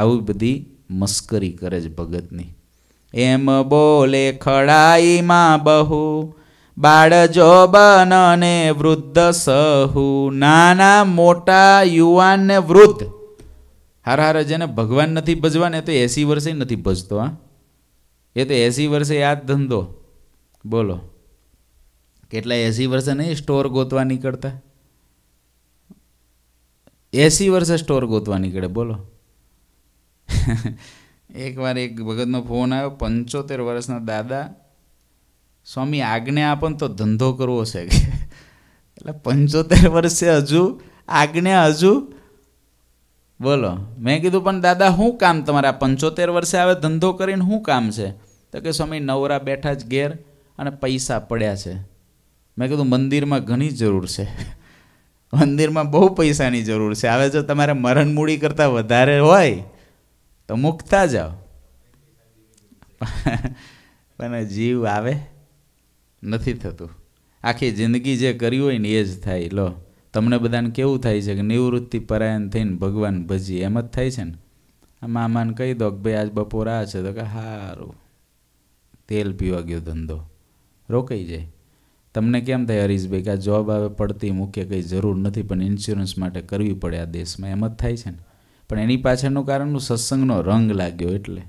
આવું બધી મસ્કરી કરે છે ભગતની એમ બોલે ખડાઈમાં બહુ બાળ જોબન બનને વૃદ્ધ સહુ નાના મોટા યુવાન ને વૃદ્ધ હાર હાર જેને ભગવાન નથી ભજવાને તો એસી વર્ષે નથી ભજતો હા એ તો એસી વર્ષે આ ધંધો બોલો કેટલા એસી વર્ષે નહીં સ્ટોર ગોતવા નીકળતા એસી વર્ષે સ્ટોર ગોતવા નીકળે બોલો એકવાર એક ભગતનો ફોન આવ્યો પંચોતેર વર્ષના દાદા સ્વામી આજ્ઞા આપન તો ધંધો કરવો છે એટલે પંચોતેર વર્ષે હજુ આજ્ઞા હજુ બોલો મેં કીધું પણ દાદા શું કામ તમારા પંચોતેર વર્ષે આવે ધંધો કરીને શું કામ છે તો કે સ્વામી નવરા બેઠા જ ઘેર અને પૈસા પડ્યા છે મેં કીધું મંદિરમાં ઘણી જરૂર છે મંદિરમાં બહુ પૈસાની જરૂર છે હવે જો તમારે મરણ મૂડી કરતાં વધારે હોય તો મૂકતા જાઓ પણ જીવ આવે નથી થતું આખી જિંદગી જે કરી હોય ને એ જ થાય લો તમને બધાને કેવું થાય છે કે નિવૃત્તિ પરાયણ થઈને ભગવાન ભજી એમ જ થાય છે ને આ મામાને કહી દો કે ભાઈ આજ બપોરા છે તો કે સારું તેલ પીવા ગયો ધંધો રોકાઈ જાય તમને કેમ થાય હરીશભાઈ કે આ જોબ આવે પડતી મૂકે કંઈ જરૂર નથી પણ ઇન્સ્યોરન્સ માટે કરવી પડે આ દેશમાં એમ જ થાય છે ને પણ એની પાછળનું કારણ સત્સંગનો રંગ લાગ્યો એટલે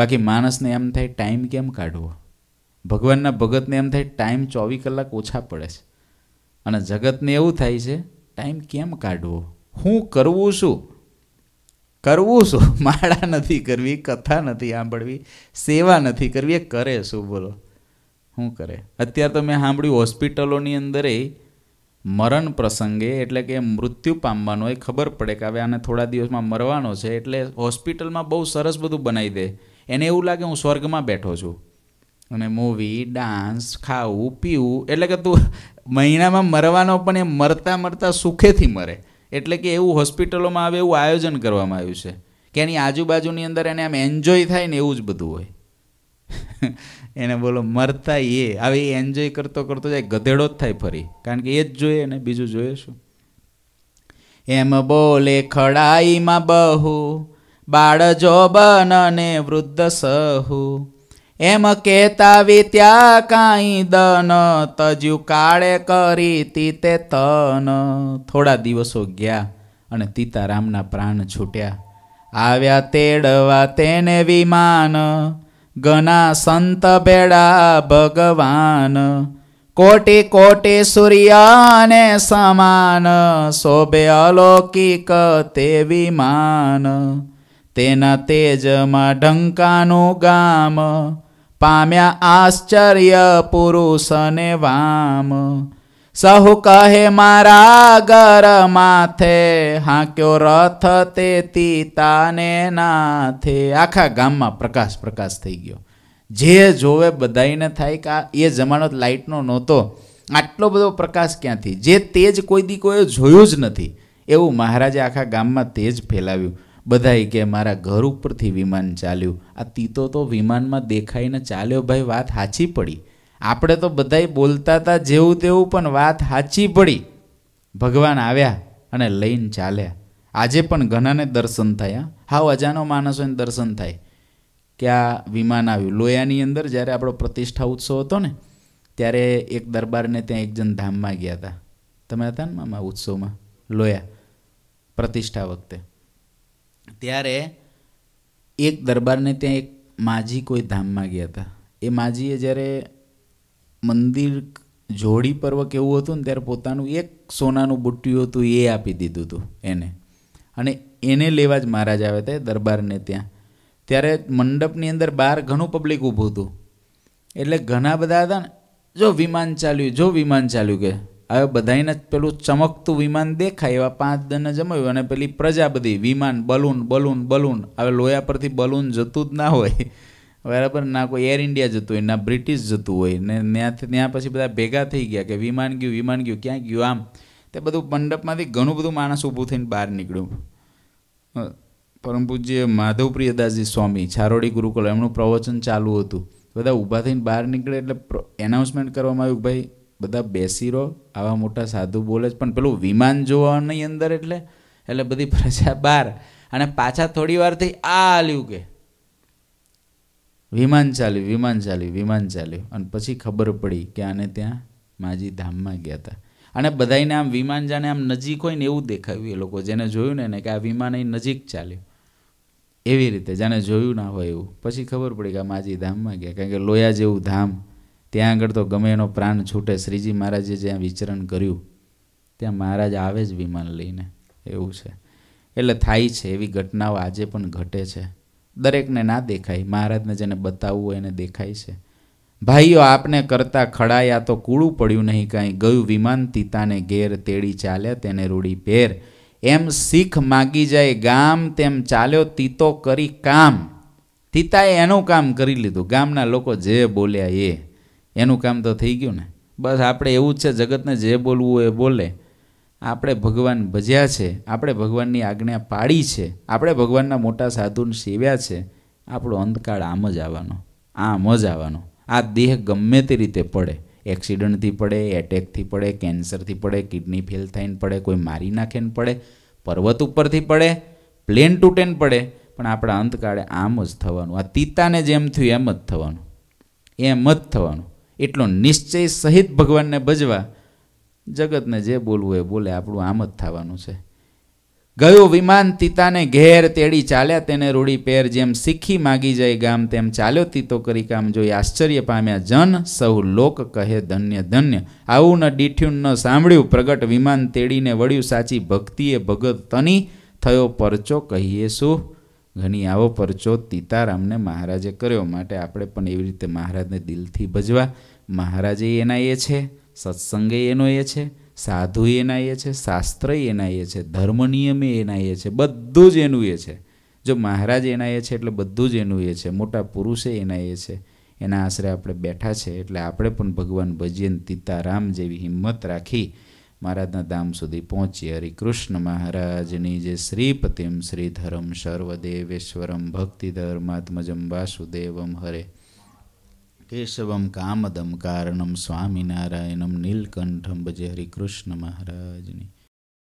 બાકી માણસને એમ થાય ટાઈમ કેમ કાઢવો ભગવાનના ભગતને એમ થાય ટાઈમ ચોવીસ કલાક ઓછા પડે છે અને જગતને એવું થાય છે ટાઈમ કેમ કાઢવો હું કરવું શું કરવું શું માળા નથી કરવી કથા નથી સાંભળવી સેવા નથી કરવી એ કરે શું બોલો શું કરે અત્યારે તો મેં સાંભળ્યું હોસ્પિટલોની અંદરે મરણ પ્રસંગે એટલે કે મૃત્યુ પામવાનો એ ખબર પડે કે હવે આને થોડા દિવસમાં મરવાનો છે એટલે હોસ્પિટલમાં બહુ સરસ બધું બનાવી દે એને એવું લાગે હું સ્વર્ગમાં બેઠો છું અને મૂવી ડાન્સ ખાવું પીવું એટલે કે તું મહિનામાં મરવાનો પણ એ મરતા મરતા સુખેથી મરે એટલે કે એવું હોસ્પિટલોમાં આવે એવું આયોજન કરવામાં આવ્યું છે કે એની આજુબાજુની અંદર એને આમ એન્જોય થાય ને એવું જ બધું હોય એને બોલો મરતા એ હવે એ એન્જોય કરતો કરતો જાય ગધેડો જ થાય ફરી કારણ કે એ જ જોઈએ ને બીજું જોઈએ શું એમ બોલે ખડાઈમાં બહુ બાળ જો બનને વૃદ્ધ સહુ એમ કેતા વિત્યા કાંઈ દન તજ્યું કાળે કરી તીતે તન થોડા દિવસો ગયા અને તીતારામના પ્રાણ છૂટ્યા આવ્યા તેડવા તેને વિમાન ગના સંત બેડા ભગવાન કોટી કોટી સૂર્યાને સમાન શોભે અલૌકિક તે વિમાન તેના તેજમાં ઢંકાનું ગામ પામ્યા આશ્ચર્ય પુરુષને વામ સહુ કહે મારા ગર માથે હાંક્યો રથ તે તીતાને નાથે આખા ગામમાં પ્રકાશ પ્રકાશ થઈ ગયો જે જોવે બધાને થાય કે આ એ જમાનો લાઇટનો નહોતો આટલો બધો પ્રકાશ ક્યાંથી જે તેજ કોઈ દી કોઈ જોયું જ નથી એવું મહારાજે આખા ગામમાં તેજ ફેલાવ્યું બધાએ કે મારા ઘર ઉપરથી વિમાન ચાલ્યું આ તીતો તો વિમાનમાં દેખાઈને ચાલ્યો ભાઈ વાત સાચી પડી આપણે તો બધાય બોલતા હતા જેવું તેવું પણ વાત સાચી પડી ભગવાન આવ્યા અને લઈને ચાલ્યા આજે પણ ઘણાને દર્શન થયા હાવ અજાનો માણસોને દર્શન થાય કે આ વિમાન આવ્યું લોયાની અંદર જ્યારે આપણો પ્રતિષ્ઠા ઉત્સવ હતો ને ત્યારે એક દરબારને ત્યાં એક જણ ધામમાં ગયા હતા તમે હતા ને મામા ઉત્સવમાં લોયા પ્રતિષ્ઠા વખતે ત્યારે એક દરબારને ત્યાં એક માજી કોઈ ધામમાં ગયા હતા એ માજીએ જ્યારે મંદિર જોડી પર્વ કેવું હતું ને ત્યારે પોતાનું એક સોનાનું બુટ્ટિયું હતું એ આપી દીધું હતું એને અને એને લેવા જ મહારાજ આવ્યા હતા દરબારને ત્યાં ત્યારે મંડપની અંદર બહાર ઘણું પબ્લિક ઊભું હતું એટલે ઘણા બધા હતા ને જો વિમાન ચાલ્યું જો વિમાન ચાલ્યું કે હવે બધાને પેલું ચમકતું વિમાન દેખાય એવા પાંચ દને જમાવ્યું અને પેલી પ્રજા બધી વિમાન બલૂન બલૂન બલૂન હવે લોયા પરથી બલૂન જતું જ ના હોય બરાબર ના કોઈ એર ઇન્ડિયા જતું હોય ના બ્રિટિશ જતું હોય ને ત્યાંથી ત્યાં પછી બધા ભેગા થઈ ગયા કે વિમાન ગયું વિમાન ગયું ક્યાં ગયું આમ તે બધું મંડપમાંથી ઘણું બધું માણસ ઊભું થઈને બહાર નીકળ્યું પરમ પૂજ્ય માધવપ્રિયદાસજી સ્વામી છારોડી ગુરુકુળ એમનું પ્રવચન ચાલુ હતું બધા ઊભા થઈને બહાર નીકળે એટલે એનાઉન્સમેન્ટ કરવામાં આવ્યું ભાઈ બધા બેસી રહો આવા મોટા સાધુ બોલે જ પણ પેલું વિમાન જોવાની અંદર એટલે એટલે બધી પ્રજા બહાર અને પાછા થોડી વારથી આ આલ્યું કે વિમાન ચાલ્યું વિમાન ચાલ્યું વિમાન ચાલ્યું અને પછી ખબર પડી કે આને ત્યાં માજી ધામમાં ગયા હતા અને બધાને આમ વિમાન જાણે આમ નજીક હોય ને એવું દેખાયું એ લોકો જેને જોયું ને એને કે આ વિમાન અહીં નજીક ચાલ્યું એવી રીતે જાણે જોયું ના હોય એવું પછી ખબર પડી કે આ માજી ધામમાં ગયા કારણ કે લોયા જેવું ધામ ત્યાં આગળ તો ગમે એનો પ્રાણ છૂટે શ્રીજી મહારાજે જ્યાં વિચરણ કર્યું ત્યાં મહારાજ આવે જ વિમાન લઈને એવું છે એટલે થાય છે એવી ઘટનાઓ આજે પણ ઘટે છે દરેકને ના દેખાય મહારાજને જેને બતાવવું હોય એને દેખાય છે ભાઈઓ આપને કરતા ખડાયા તો કૂળું પડ્યું નહીં કાંઈ ગયું વિમાન તીતાને ઘેર તેડી ચાલ્યા તેને રૂડી પહેર એમ શીખ માગી જાય ગામ તેમ ચાલ્યો તીતો કરી કામ તીતાએ એનું કામ કરી લીધું ગામના લોકો જે બોલ્યા એ એનું કામ તો થઈ ગયું ને બસ આપણે એવું જ છે જગતને જે બોલવું એ બોલે આપણે ભગવાન ભજ્યા છે આપણે ભગવાનની આજ્ઞા પાડી છે આપણે ભગવાનના મોટા સાધુને સેવ્યા છે આપણો અંધકાળ આમ જ આવવાનો આમ જ આવવાનો આ દેહ ગમે તે રીતે પડે એક્સિડન્ટથી પડે એટેકથી પડે કેન્સરથી પડે કિડની ફેલ થઈને પડે કોઈ મારી નાખે પડે પર્વત ઉપરથી પડે પ્લેન તૂટેને પડે પણ આપણા અંતકાળે આમ જ થવાનું આ તીતાને જેમ થયું એમ જ થવાનું એમ જ થવાનું એટલો નિશ્ચય સહિત ભગવાનને ભજવા જગતને જે બોલવું એ બોલે આપણું આમ જ થવાનું છે ગયો વિમાન તીતાને ઘેર તેડી ચાલ્યા તેને રૂડી પેર જેમ શીખી માગી જાય ગામ તેમ ચાલ્યો તીતો કરી કામ જોઈ આશ્ચર્ય પામ્યા જન સૌ લોક કહે ધન્ય ધન્ય આવું ન ડીઠ્યું ન સાંભળ્યું પ્રગટ વિમાન તેડીને વળ્યું સાચી ભક્તિએ ભગત તની થયો પરચો કહીએ શું ઘણી આવો પરચો તીતારામને મહારાજે કર્યો માટે આપણે પણ એવી રીતે મહારાજને દિલથી ભજવા મહારાજે એના એ છે સત્સંગે એનો એ છે સાધુ એના એ છે શાસ્ત્ર એના એ છે ધર્મ નિયમે એના એ છે બધું જ એનું એ છે જો મહારાજ એના એ છે એટલે બધું જ એનું એ છે મોટા પુરુષે એના એ છે એના આશરે આપણે બેઠા છે એટલે આપણે પણ ભગવાન ભજીન તીતારામ જેવી હિંમત રાખી મહારાજના ધામ સુધી પહોંચીએ હરિકૃષ્ણ મહારાજની જે શ્રીપતિમ શ્રીધરમ સર્વદેવેશ્વરમ ભક્તિધર્માત્મજમ વાસુદેવમ હરે કેશવમ કામદમ કારણમ સ્વામિનારાયણમ નીલકંઠમ ભજે હરિકૃષ્ણ મહારાજની